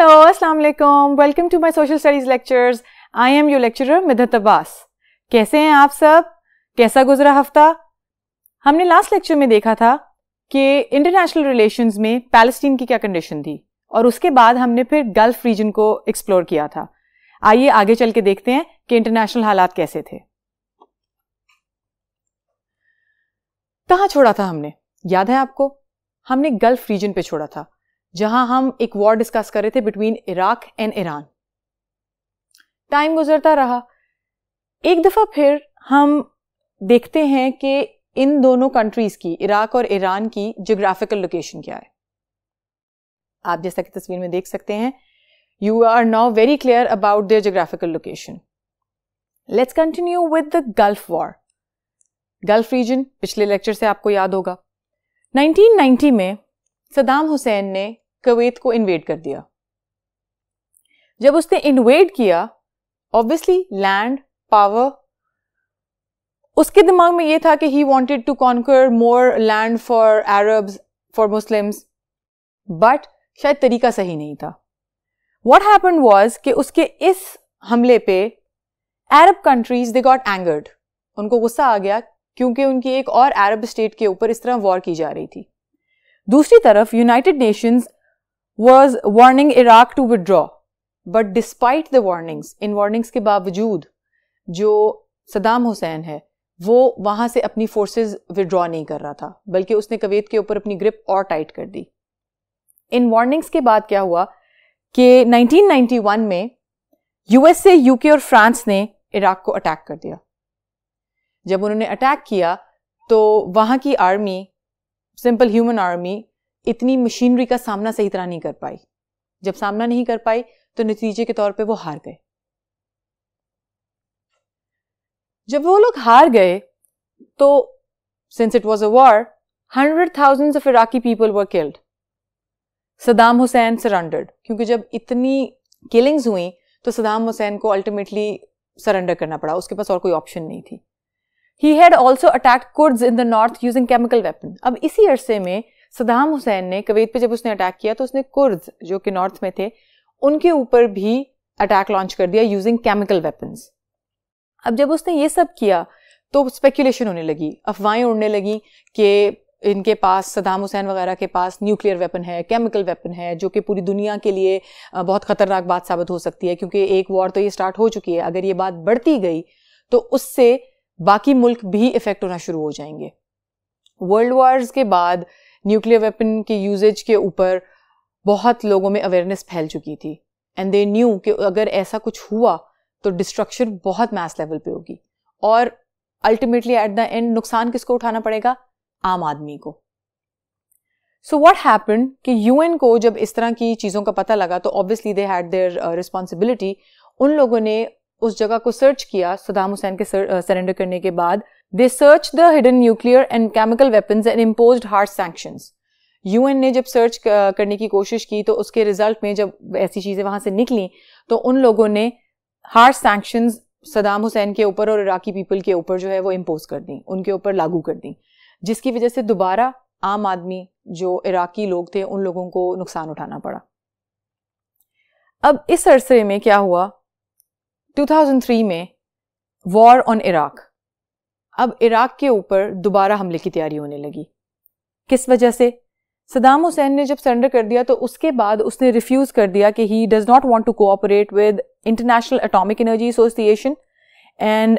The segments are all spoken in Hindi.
हेलो अस्सलाम वालेकुम welcome to my social studies lectures I am your lecturer Midhat Abbas कैसे हैं आप सब कैसा गुजरा हफ्ता हमने लास्ट लेक्चर में देखा था कि इंटरनेशनल रिलेशंस में पैलेस्टीन की क्या कंडीशन थी और उसके बाद हमने फिर गल्फ रीजन को एक्सप्लोर किया था आइए आगे चल के देखते हैं कि इंटरनेशनल हालात कैसे थे कहाँ छोड़ा था हमने याद है आपको हमने गल्फ रीजन पे छोड़ा था जहां हम एक वॉर डिस्कस कर रहे थे between Iraq and Iran time गुजरता रहा एक दफ़ा फिर हम देखते हैं कि इन दोनों कंट्रीज़ की इराक और ईरान की जोग्राफिकल लोकेशन क्या है आप जैसा कि तस्वीर में देख सकते हैं you are now very clear about their geographical location let's continue with the Gulf war Gulf region पिछले लेक्चर से आपको याद होगा 1990 में सदाम हुसैन ने कवेत को इन्वेड कर दिया जब उसने इन्वेड किया ऑब्वियसली लैंड पावर उसके दिमाग में यह था कि he wanted to conquer more land for Arabs for Muslims but शायद तरीका सही नहीं था वॉट हैपन वॉज कि उसके इस हमले पे Arab countries they got angered उनको गुस्सा आ गया क्योंकि उनकी एक और अरब स्टेट के ऊपर इस तरह वॉर की जा रही थी दूसरी तरफ United Nations was warning Iraq to withdraw. But despite the warnings, इन warnings के बावजूद जो सदाम हुसैन है वो वहाँ से अपनी फोर्सेज विड्रॉ नहीं कर रहा था बल्कि उसने कवेत के ऊपर अपनी ग्रिप और टाइट कर दी इन वार्निंग्स के बाद क्या हुआ कि 1991 में यूएसए यूके और फ्रांस ने इराक को अटैक कर दिया जब उन्होंने अटैक किया तो वहाँ की आर्मी सिंपल ह्यूमन आर्मी इतनी मशीनरी का सामना सही तरह नहीं कर पाई जब सामना नहीं कर पाई तो नतीजे के तौर पे वो हार गए जब वो लोग हार गए तो since it was a war hundred thousand of Iraqi people were killed Saddam Hussein surrendered क्योंकि जब इतनी किलिंग्स हुई तो सदाम हुसैन को अल्टीमेटली सरेंडर करना पड़ा उसके पास और कोई ऑप्शन नहीं थी he had also attack Kurds in the north using chemical weapon अब इसी अरसे में सदाम हुसैन ने कवेत पे जब उसने अटैक किया तो उसने कुर्द जो कि नॉर्थ में थे उनके ऊपर भी अटैक लॉन्च कर दिया यूजिंग केमिकल वेपन्स अब जब उसने ये सब किया तो स्पेकुलेशन होने लगी अफवाहें उड़ने लगी कि इनके पास सदाम हुसैन वगैरह के पास न्यूक्लियर वेपन है केमिकल वेपन है जो कि पूरी दुनिया के लिए बहुत ख़तरनाक बात साबित हो सकती है क्योंकि एक वॉर तो ये स्टार्ट हो चुकी है अगर ये बात बढ़ती गई तो उससे बाकी मुल्क भी इफ़ेक्ट होना शुरू हो जाएंगे वर्ल्ड वार्स के बाद न्यूक्लियर वेपन के यूजेज के ऊपर बहुत लोगों में अवेयरनेस फैल चुकी थी एंड दे न्यू कि अगर ऐसा कुछ हुआ तो डिस्ट्रक्शन बहुत मैस लेवल पे होगी और अल्टीमेटली एट द एंड नुकसान किसको उठाना पड़ेगा आम आदमी को सो वॉट हैपन कि यूएन को जब इस तरह की चीज़ों का पता लगा तो obviously they had their responsibility उन लोगों ने उस जगह को सर्च किया सदाम हुसैन के सरेंडर uh, करने के बाद they search the hidden nuclear and chemical weapons and impose hard U UN ने जब सर्च uh, करने की कोशिश की तो उसके रिजल्ट में जब ऐसी चीज़ें वहां से निकली तो उन लोगों ने हार्ड सेंक्शन सदाम हुसैन के ऊपर और इराकी पीपल के ऊपर जो है वो इम्पोज कर दी उनके ऊपर लागू कर दी जिसकी वजह से दोबारा आम आदमी जो इराकी लोग थे उन लोगों को नुकसान उठाना पड़ा अब इस अरसे में क्या हुआ 2003 में वॉर ऑन इराक़ अब इराक के ऊपर दोबारा हमले की तैयारी होने लगी किस वजह से सदाम हुसैन ने जब सरेंडर कर दिया तो उसके बाद उसने रिफ्यूज़ कर दिया कि he does not want to cooperate with International Atomic Energy Association and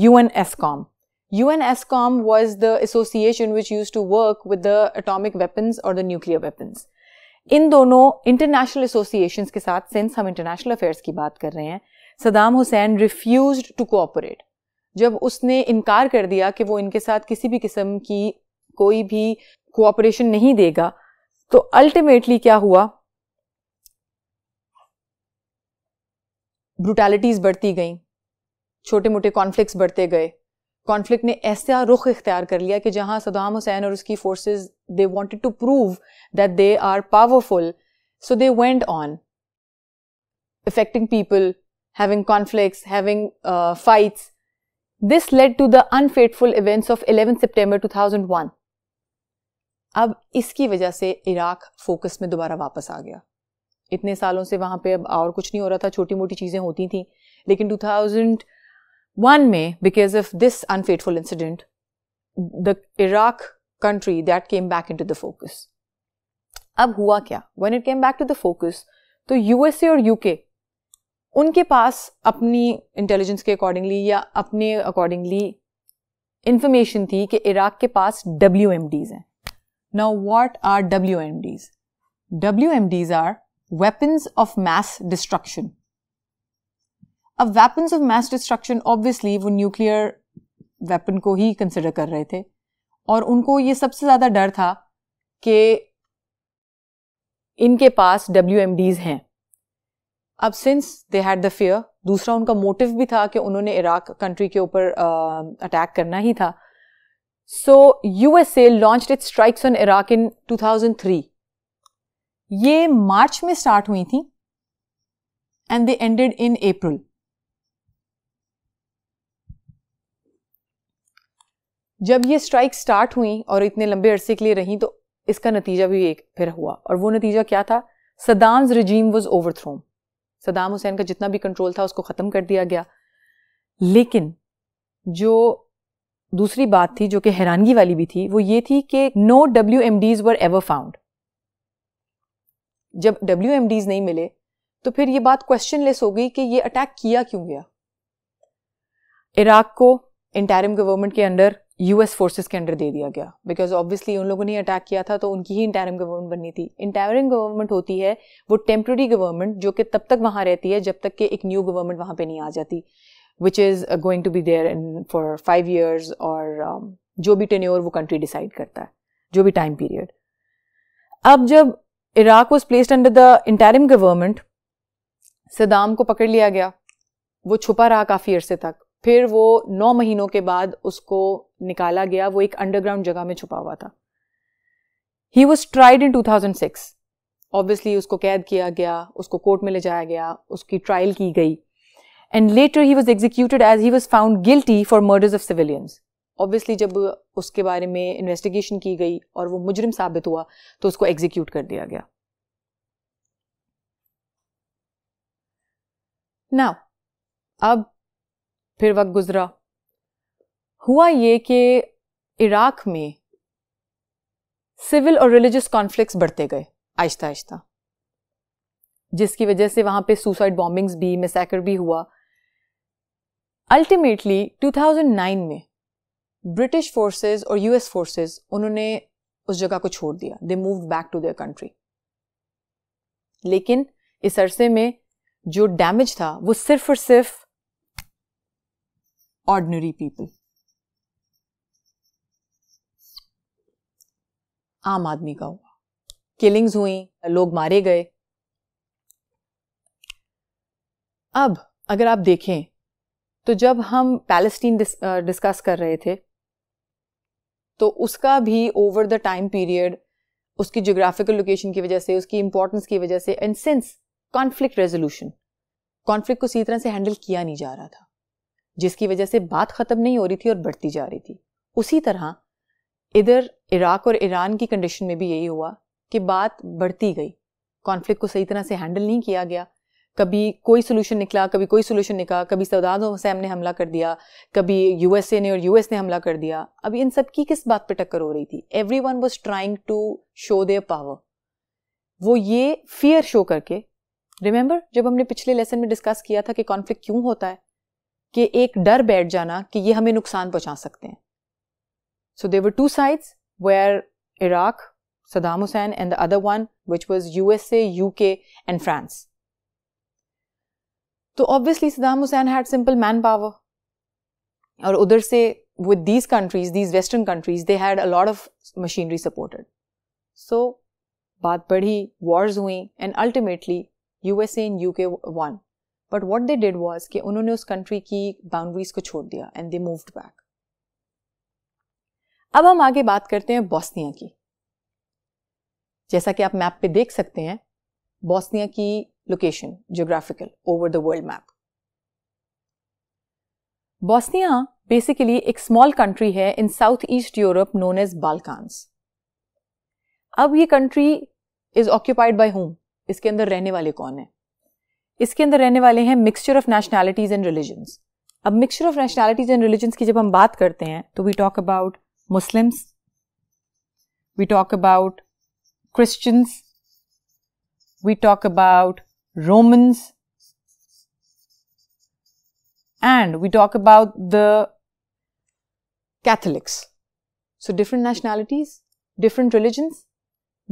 U N S com U N S com was the association which use to work with the atomic weapons और द न्यूक्लियर वेपन्स इन दोनों इंटरनेशनल एसोसिएशन के साथ सिंस हम इंटरनेशनल अफेयर्स की बात कर रहे हैं Saddam Hussein refuse to cooperate जब उसने इनकार कर दिया कि वो इनके साथ किसी भी किस्म की कोई भी कोऑपरेशन नहीं देगा तो अल्टीमेटली क्या हुआ ब्रुटैलिटीज़ बढ़ती गई छोटे मोटे कॉन्फ्लिक्ट्स बढ़ते गए कॉन्फ्लिक्ट ने ऐसा रुख इख्तियार कर लिया कि जहां सदाम हुसैन और उसकी forces they wanted to prove that they are powerful so they went on effecting people having conflicts, having fights uh, to the unfaithful events of eleven of two September 2001. अब इसकी वजह से इराक फोकस में दोबारा वापस आ गया इतने सालों से वहां पे अब और कुछ नहीं हो रहा था छोटी मोटी चीज़ें होती थी लेकिन 2001 में because of this unfaithful incident the Iraq country that came back in to the focus अब हुआ क्या when it came back to the focus तो यूएसए और यूके उनके पास अपनी इंटेलिजेंस के अकॉर्डिंगली या अपने अकॉर्डिंगली इंफॉर्मेशन थी कि इराक के पास डब्ल्यू एम डीज हैं now what are W M Ds W M Ds are weapons of mass destruction अब weapons of mass destruction obviously वो न्यूक्लियर वेपन को ही कंसिडर कर रहे थे और उनको ये सबसे ज़्यादा डर था कि इनके पास डब्ल्यू एम डीज हैं अब since they had the fear दूसरा उनका मोटिव भी था कि उन्होंने इराक कंट्री के ऊपर अटैक करना ही था so USA launch it strikes on Iraq in 2003 ये मार्च में स्टार्ट हुई थी एंड दे एंडेड इन अप्रैल जब ये स्ट्राइक स्टार्ट हुई और इतने लंबे अरसे के लिए रही तो इसका नतीजा भी एक फिर हुआ और वो नतीजा क्या था Saddam regime was overthrown Saddam Hussein का जितना भी कंट्रोल था उसको ख़त्म कर दिया गया लेकिन जो दूसरी बात थी जो कि हैरानगी वाली भी थी वो ये थी कि no W M Ds were ever found जब डब्ल्यू एम डीज नहीं मिले तो फिर ये बात क्वेश्चन लेस हो गई कि ये अटैक किया क्यों गया इराक को इंटरम गवर्नमेंट के अंडर यूएस फोर्सेस के अंडर दे दिया गया बिकॉज ऑब्वियसली उन लोगों ने अटैक किया था तो उनकी ही इंटायरम गवर्नमेंट बननी थी इंटायरम गवर्नमेंट होती है वो टेम्प्रेरी गवर्नमेंट जो कि तब तक वहाँ रहती है जब तक कि एक न्यू गवर्नमेंट वहाँ पे नहीं आ जाती which is going to be there in for five years और um, जो भी टेन्योर वो कंट्री डिसाइड करता है जो भी टाइम पीरियड अब जब Iraq was placed under the interim government Saddam को पकड़ लिया गया वो छुपा रहा काफ़ी अरसे तक फिर वो नौ महीनों के बाद उसको निकाला गया वो एक अंडरग्राउंड जगह में छुपा हुआ था he was tried in two thousand six obviously उसको कैद किया गया उसको कोर्ट में ले जाया गया उसकी ट्रायल की गई and later he was executed as he was found guilty for murders of civilians obviously जब उसके बारे में इन्वेस्टिगेशन की गई और वो मुजरिम साबित हुआ तो उसको एग्जीक्यूट कर दिया गया ना अब फिर वक्त गुजरा हुआ ये कि इराक में सिविल और रिलीजियस कॉन्फ्लिक्ट्स बढ़ते गए आहिस्ता आहिस्ता जिसकी वजह से वहाँ पे सुसाइड बॉम्बिंग्स भी मिसैकर भी हुआ अल्टीमेटली 2009 में ब्रिटिश फोर्सेस और यूएस फोर्सेस उन्होंने उस जगह को छोड़ दिया they move back to their country लेकिन इस अरसे में जो डैमेज था वो सिर्फ और सिर्फ ordinary people. आम आदमी का हुआ किलिंग्स हुई लोग मारे गए अब अगर आप देखें तो जब हम पैलेस्टीन डिस, डिस्कस कर रहे थे तो उसका भी ओवर द टाइम पीरियड उसकी जोग्राफिकल लोकेशन की वजह से उसकी इंपॉर्टेंस की वजह से and since conflict resolution conflict को सही तरह से हैंडल किया नहीं जा रहा था जिसकी वजह से बात ख़त्म नहीं हो रही थी और बढ़ती जा रही थी उसी तरह इधर इराक और ईरान की कंडीशन में भी यही हुआ कि बात बढ़ती गई कॉन्फ्लिक्ट को सही तरह से हैंडल नहीं किया गया कभी कोई सोल्यूशन निकला कभी कोई सोल्यूशन निकला कभी सऊदाद हुसैन ने हमला कर दिया कभी यूएसए ने और यूएस ने हमला कर दिया अब इन सब की किस बात पर टक्कर हो रही थी everyone was trying to show their power वो ये फियर शो करके रिमेंबर जब हमने पिछले लेसन में डिस्कस किया था कि कॉन्फ्लिक्ट क्यों होता है कि एक डर बैठ जाना कि ये हमें नुकसान पहुंचा सकते हैं so there two sides were Iraq Saddam Hussein and the other one which was USA S U K and France तो obviously Saddam Hussein had simple man power और उधर से with these countries these western countries they had a lot of machinery supported so बात बढ़ी वॉर्स हुई and ultimately U S and U K won but what they did was कि उन्होंने उस कंट्री की बाउंड्रीज को छोड़ दिया एंड दे मूव्ड बैक अब हम आगे बात करते हैं बॉस्निया की जैसा कि आप मैप पे देख सकते हैं बॉस्निया की location geographical over the world map Bosnia basically एक स्मॉल कंट्री है in south east Europe known as Balkans अब ये country is occupied by whom इसके अंदर रहने वाले कौन है इसके अंदर रहने वाले हैं mixture of nationalities and religions अब mixture of nationalities and religions की जब हम बात करते हैं तो we talk about Muslims we talk about Christians we talk about Romans and we talk about the Catholics so different nationalities different religions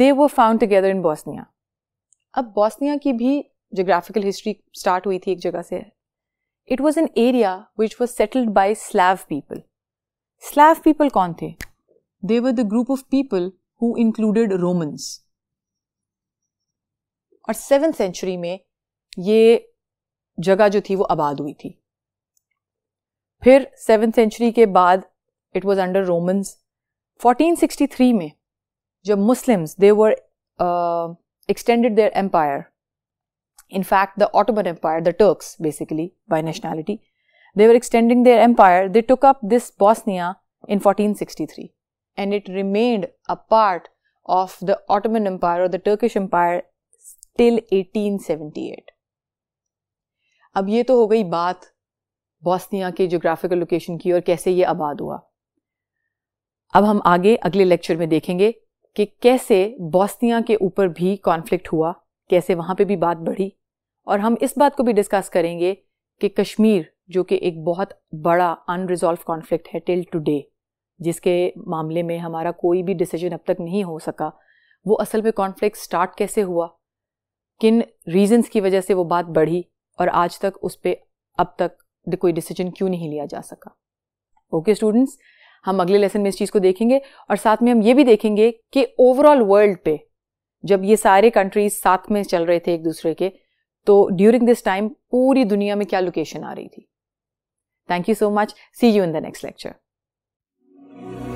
they वो फाउंड टुगेदर इन बॉस्निया अब बॉस्निया की भी जोग्राफिकल हिस्ट्री स्टार्ट हुई थी एक जगह से it was an area which was settled by Slav people Slav people कौन थे there the group of people who included Romans और सेवन सेंचुरी में ये जगह जो थी वो आबाद हुई थी फिर सेवन सेंचुरी के बाद इट वॉज अंडर रोमन्स 1463 में जब Muslims they were extended their empire In fact, the Ottoman Empire, the Turks basically by nationality, they were extending their empire. They took up this Bosnia in 1463 and it remained a part of the Ottoman Empire or the Turkish Empire till 1878. अब ये तो हो गई बात बॉस्निया के जोग्राफिकल लोकेशन की और कैसे ये आबाद हुआ अब हम आगे अगले लेक्चर में देखेंगे कि कैसे बॉस्निया के ऊपर भी कॉन्फ्लिक्ट हुआ कैसे वहां पे भी बात बढ़ी और हम इस बात को भी डिस्कस करेंगे कि कश्मीर जो कि एक बहुत बड़ा अनरिजॉल्व कॉन्फ्लिक्ट है टिल टुडे जिसके मामले में हमारा कोई भी डिसीजन अब तक नहीं हो सका वो असल में कॉन्फ्लिक्ट स्टार्ट कैसे हुआ किन रीजंस की वजह से वो बात बढ़ी और आज तक उस पर अब तक कोई डिसीजन क्यों नहीं लिया जा सका ओके स्टूडेंट्स हम अगले लेसन में इस चीज़ को देखेंगे और साथ में हम ये भी देखेंगे कि ओवरऑल वर्ल्ड पे जब ये सारे कंट्रीज साथ में चल रहे थे एक दूसरे के तो ड्यूरिंग दिस टाइम पूरी दुनिया में क्या लोकेशन आ रही थी thank you so much see you in the next lecture